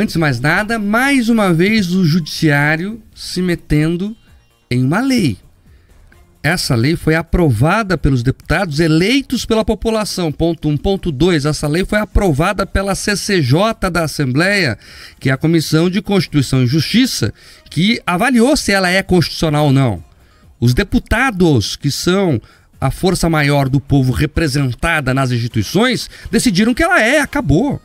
Antes de mais nada, mais uma vez o judiciário se metendo em uma lei. Essa lei foi aprovada pelos deputados eleitos pela população. Ponto 1. Um, ponto 2. Essa lei foi aprovada pela CCJ da Assembleia, que é a Comissão de Constituição e Justiça, que avaliou se ela é constitucional ou não. Os deputados, que são a força maior do povo representada nas instituições, decidiram que ela é, acabou.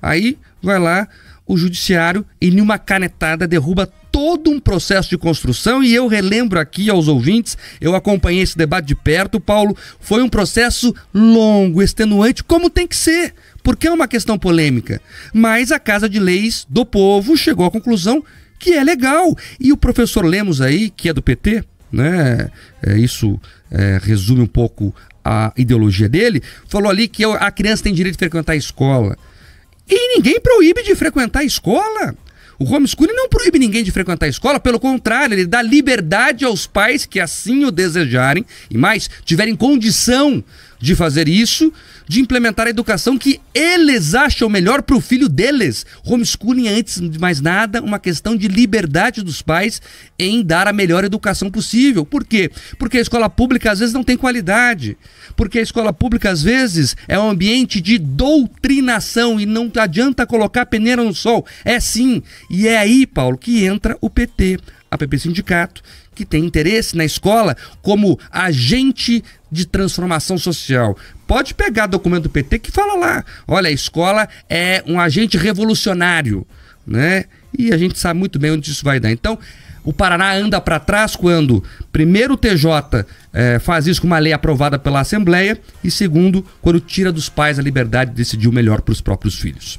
Aí vai lá o judiciário, em uma canetada, derruba todo um processo de construção e eu relembro aqui aos ouvintes, eu acompanhei esse debate de perto, Paulo, foi um processo longo, extenuante, como tem que ser, porque é uma questão polêmica. Mas a Casa de Leis do Povo chegou à conclusão que é legal. E o professor Lemos aí, que é do PT, né? É, isso é, resume um pouco a ideologia dele, falou ali que a criança tem direito de frequentar a escola e ninguém proíbe de frequentar a escola. O homeschooling não proíbe ninguém de frequentar a escola, pelo contrário, ele dá liberdade aos pais que assim o desejarem e mais tiverem condição de fazer isso, de implementar a educação que eles acham melhor para o filho deles. Homeschooling é, antes de mais nada, uma questão de liberdade dos pais em dar a melhor educação possível. Por quê? Porque a escola pública às vezes não tem qualidade. Porque a escola pública às vezes é um ambiente de doutrinação e não adianta colocar peneira no sol. É sim. E é aí, Paulo, que entra o PT. APP Sindicato, que tem interesse na escola como agente de transformação social. Pode pegar documento do PT que fala lá: olha, a escola é um agente revolucionário, né? E a gente sabe muito bem onde isso vai dar. Então, o Paraná anda para trás quando, primeiro, o TJ eh, faz isso com uma lei aprovada pela Assembleia, e segundo, quando tira dos pais a liberdade de decidir o melhor para os próprios filhos.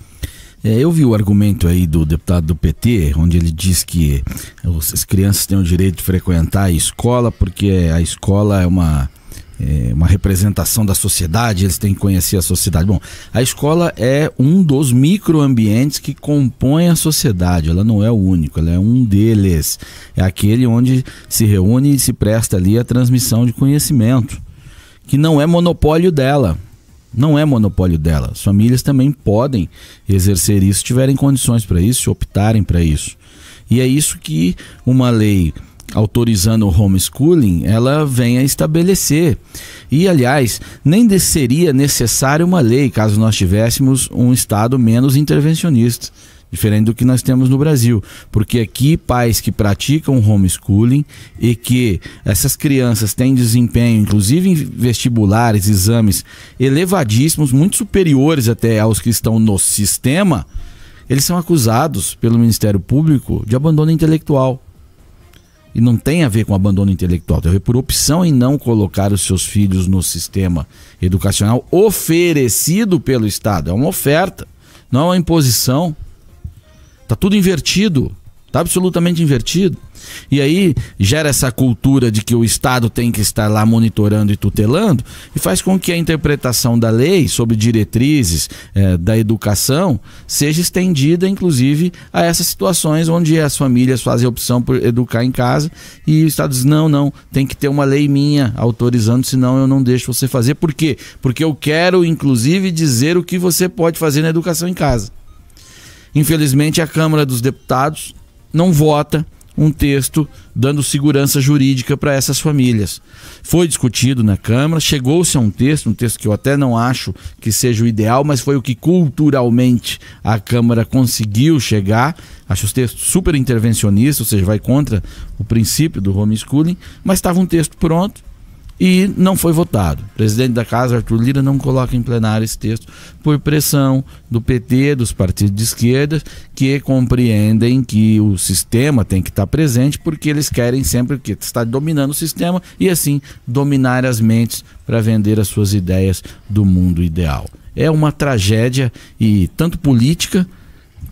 É, eu vi o argumento aí do deputado do PT, onde ele diz que as crianças têm o direito de frequentar a escola porque a escola é uma é uma representação da sociedade, eles têm que conhecer a sociedade. Bom, a escola é um dos microambientes que compõe a sociedade, ela não é o único, ela é um deles. É aquele onde se reúne e se presta ali a transmissão de conhecimento, que não é monopólio dela. Não é monopólio dela. As famílias também podem exercer isso, tiverem condições para isso, optarem para isso. E é isso que uma lei autorizando o homeschooling, ela vem a estabelecer. E, aliás, nem seria necessária uma lei caso nós tivéssemos um Estado menos intervencionista. Diferente do que nós temos no Brasil. Porque aqui, pais que praticam homeschooling e que essas crianças têm desempenho, inclusive em vestibulares, exames elevadíssimos, muito superiores até aos que estão no sistema, eles são acusados pelo Ministério Público de abandono intelectual. E não tem a ver com abandono intelectual, tem a ver por opção em não colocar os seus filhos no sistema educacional oferecido pelo Estado. É uma oferta, não é uma imposição. Tá tudo invertido. Tá absolutamente invertido. E aí gera essa cultura de que o Estado tem que estar lá monitorando e tutelando, e faz com que a interpretação da lei sobre diretrizes eh, da educação seja estendida, inclusive, a essas situações onde as famílias fazem a opção por educar em casa e o Estado diz: não, não, tem que ter uma lei minha autorizando, senão eu não deixo você fazer. Por quê? Porque eu quero, inclusive, dizer o que você pode fazer na educação em casa. Infelizmente, a Câmara dos Deputados não vota um texto dando segurança jurídica para essas famílias. Foi discutido na Câmara, chegou-se a um texto, um texto que eu até não acho que seja o ideal, mas foi o que culturalmente a Câmara conseguiu chegar. Acho os textos super intervencionistas, ou seja, vai contra o princípio do homeschooling, mas estava um texto pronto e não foi votado. O presidente da casa, Arthur Lira, não coloca em plenário esse texto por pressão do PT, dos partidos de esquerda, que compreendem que o sistema tem que estar presente porque eles querem sempre que está dominando o sistema e assim dominar as mentes para vender as suas ideias do mundo ideal. É uma tragédia e tanto política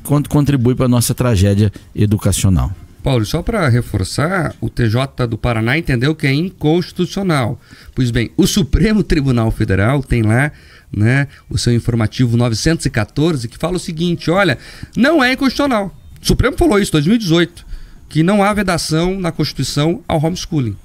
quanto contribui para a nossa tragédia educacional. Paulo, só para reforçar, o TJ do Paraná entendeu que é inconstitucional. Pois bem, o Supremo Tribunal Federal tem lá né, o seu informativo 914 que fala o seguinte: olha, não é inconstitucional. O Supremo falou isso em 2018, que não há vedação na Constituição ao homeschooling.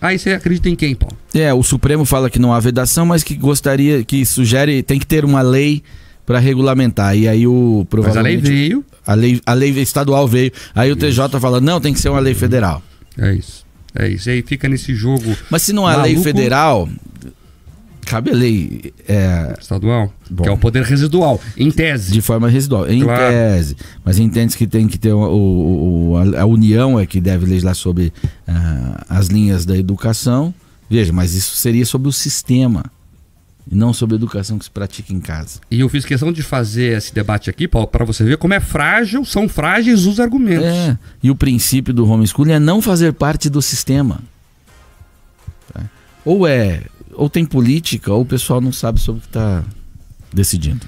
Aí você acredita em quem, Paulo? É, o Supremo fala que não há vedação, mas que gostaria, que sugere, tem que ter uma lei para regulamentar. E aí o provavelmente... Mas a lei veio a lei, a lei estadual veio. Aí o TJ fala: não, tem que ser uma lei federal. É isso. É isso. E aí fica nesse jogo. Mas se não é maluco, lei federal, cabe a lei é... estadual, Bom, que é o poder residual, em tese. De forma residual, em claro. tese. Mas entende que tem que ter o, o, a, União é que deve legislar sobre uh, as linhas da educação. Veja, mas isso seria sobre o sistema e não sobre a educação que se pratica em casa. E eu fiz questão de fazer esse debate aqui, Paulo, para você ver como é frágil, são frágeis os argumentos. É, e o princípio do homeschooling é não fazer parte do sistema. Tá? Ou é, ou tem política, ou o pessoal não sabe sobre o que está decidindo.